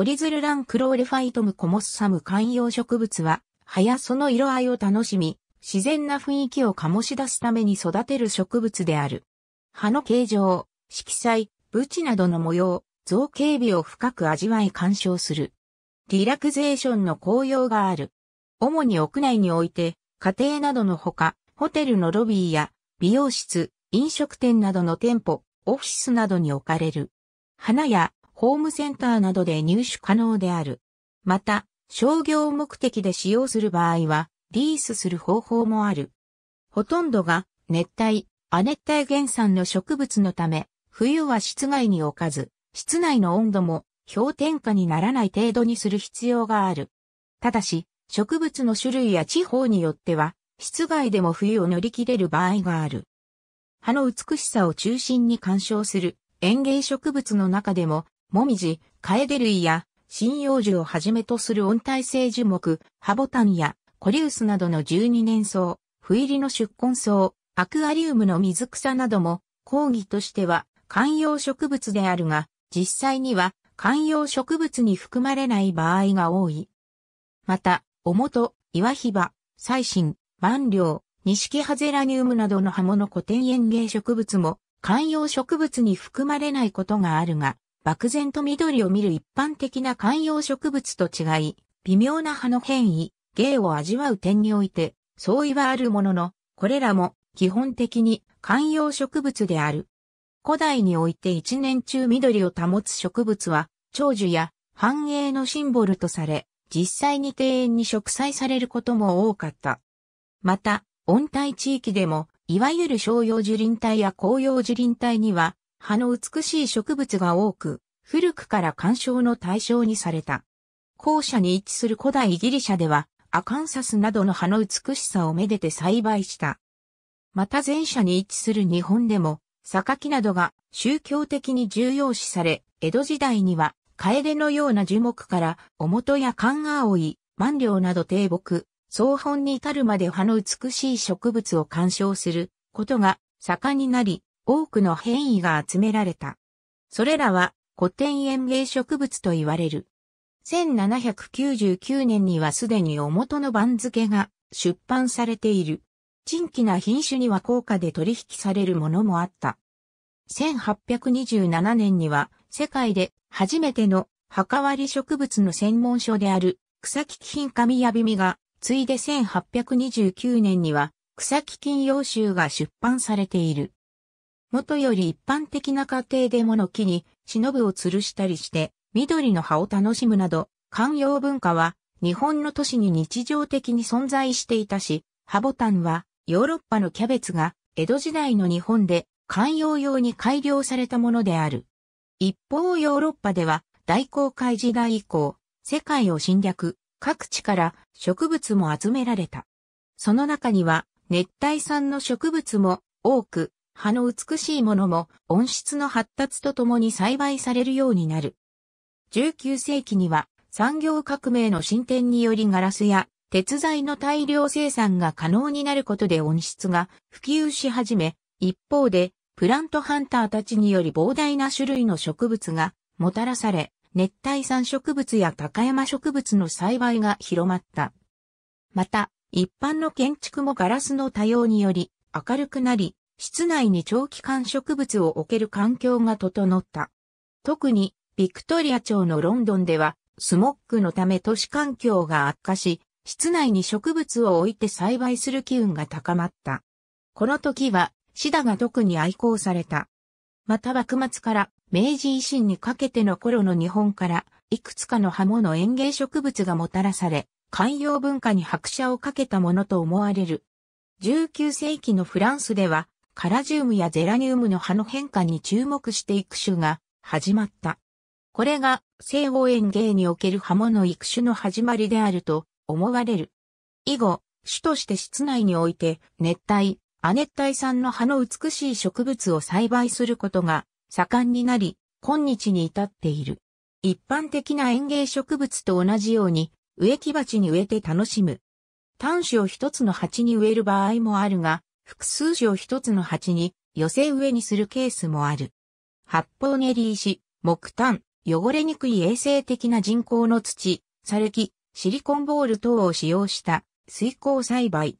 オリズルランクローレファイトムコモッサム観葉植物は、葉やその色合いを楽しみ、自然な雰囲気を醸し出すために育てる植物である。葉の形状、色彩、ブチなどの模様、造形美を深く味わい鑑賞する。リラクゼーションの効用がある。主に屋内において、家庭などのほか、ホテルのロビーや、美容室、飲食店などの店舗、オフィスなどに置かれる。花やホームセンターなどで入手可能である。また、商業目的で使用する場合は、リースする方法もある。ほとんどが熱帯、亜熱帯原産の植物のため、冬は室外に置かず、室内の温度も氷点下にならない程度にする必要がある。ただし、植物の種類や地方によっては、室外でも冬を乗り切れる場合がある。葉の美しさを中心に鑑賞する園芸植物の中でももみじ、カエデ類や、針葉樹をはじめとする温帯性樹木、ハボタンや、コリウスなどの十二年草、不入りの宿根草、アクアリウムの水草なども、講義としては、観葉植物であるが、実際には、観葉植物に含まれない場合が多い。また、おもと、岩ひば、彩心、万両、錦ハゼラニウムなどの葉物古典園芸植物も、観葉植物に含まれないことがあるが、漠然と緑を見る一般的な観葉植物と違い、微妙な葉の変異、芸を味わう点において、相違はあるものの、これらも基本的に観葉植物である。古代において一年中緑を保つ植物は、長寿や繁栄のシンボルとされ、実際に庭園に植栽されることも多かった。また、温帯地域でも、いわゆる商用樹林帯や紅葉樹林帯には、葉の美しい植物が多く、古くから干渉の対象にされた。後者に位置する古代ギリシャでは、アカンサスなどの葉の美しさをめでて栽培した。また前者に位置する日本でも、榊などが宗教的に重要視され、江戸時代には、カエデのような樹木から、おもとやカンアオイ、万両など低木、草本に至るまで葉の美しい植物を鑑賞することが盛んになり、多くの変異が集められた。それらは古典園芸植物と言われる。1799年にはすでにお元の番付が出版されている。珍奇な品種には高価で取引されるものもあった。1827年には世界で初めての墓割り植物の専門書である草木品紙やびみが、ついで1829年には草木金用集が出版されている。もとより一般的な家庭でもの木に忍ぶを吊るしたりして、緑の葉を楽しむなど、観葉文化は日本の都市に日常的に存在していたし、ハボタンはヨーロッパのキャベツが江戸時代の日本で観葉用に改良されたものである。一方ヨーロッパでは大航海時代以降、世界を侵略、各地から植物も集められた。その中には熱帯産の植物も多く葉の美しいものも温室の発達とともに栽培されるようになる。19世紀には産業革命の進展によりガラスや鉄材の大量生産が可能になることで温室が普及し始め、一方でプラントハンターたちにより膨大な種類の植物がもたらされ、熱帯産植物や高山植物の栽培が広まった。また、一般の建築もガラスの多様により明るくなり、室内に長期間植物を置ける環境が整った。特に、ビクトリア町のロンドンでは、スモッグのため都市環境が悪化し、室内に植物を置いて栽培する機運が高まった。この時は、シダが特に愛好された。また幕末から明治維新にかけての頃の日本から、いくつかの葉物園芸植物がもたらされ、海洋文化に拍車をかけたものと思われる。19世紀のフランスでは、カラジウムやゼラニウムの葉の変化に注目して育種が始まった。これが西欧園芸における葉物育種の始まりであると思われる。以後、種として室内において熱帯、亜熱帯産の葉の美しい植物を栽培することが盛んになり、今日に至っている。一般的な園芸植物と同じように植木鉢に植えて楽しむ。端子を一つの鉢に植える場合もあるが、複数種を一つの鉢に寄せ植えにするケースもある。発泡練り石、木炭、汚れにくい衛生的な人工の土、ルキ、シリコンボール等を使用した水耕栽培。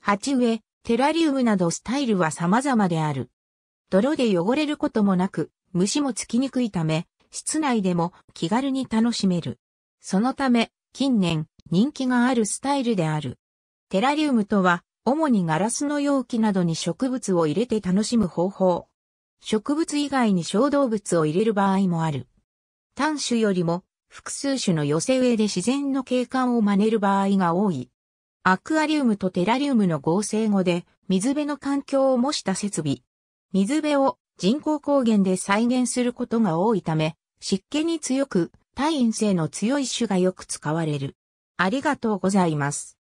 鉢植え、テラリウムなどスタイルは様々である。泥で汚れることもなく、虫もつきにくいため、室内でも気軽に楽しめる。そのため、近年、人気があるスタイルである。テラリウムとは、主にガラスの容器などに植物を入れて楽しむ方法。植物以外に小動物を入れる場合もある。単種よりも複数種の寄せ植えで自然の景観を真似る場合が多い。アクアリウムとテラリウムの合成語で水辺の環境を模した設備。水辺を人工光源で再現することが多いため、湿気に強く、耐陰性の強い種がよく使われる。ありがとうございます。